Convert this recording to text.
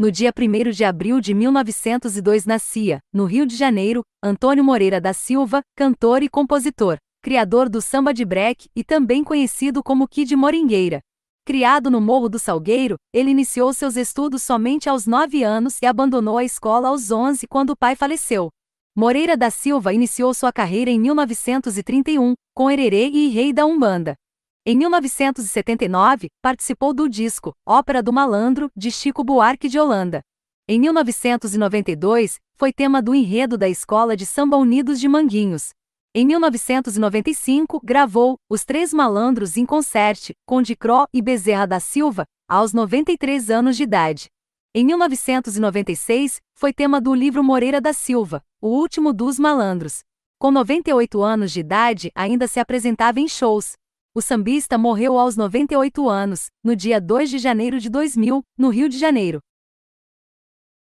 No dia 1 de abril de 1902 nascia, no Rio de Janeiro, Antônio Moreira da Silva, cantor e compositor, criador do samba de break e também conhecido como Kid Moringueira. Criado no Morro do Salgueiro, ele iniciou seus estudos somente aos 9 anos e abandonou a escola aos 11 quando o pai faleceu. Moreira da Silva iniciou sua carreira em 1931, com Hererê e Rei da Umbanda. Em 1979, participou do disco Ópera do Malandro, de Chico Buarque de Holanda. Em 1992, foi tema do enredo da Escola de Samba Unidos de Manguinhos. Em 1995, gravou Os Três Malandros em Concerte, com Dicró e Bezerra da Silva, aos 93 anos de idade. Em 1996, foi tema do livro Moreira da Silva, O Último dos Malandros. Com 98 anos de idade, ainda se apresentava em shows, o sambista morreu aos 98 anos, no dia 2 de janeiro de 2000, no Rio de Janeiro.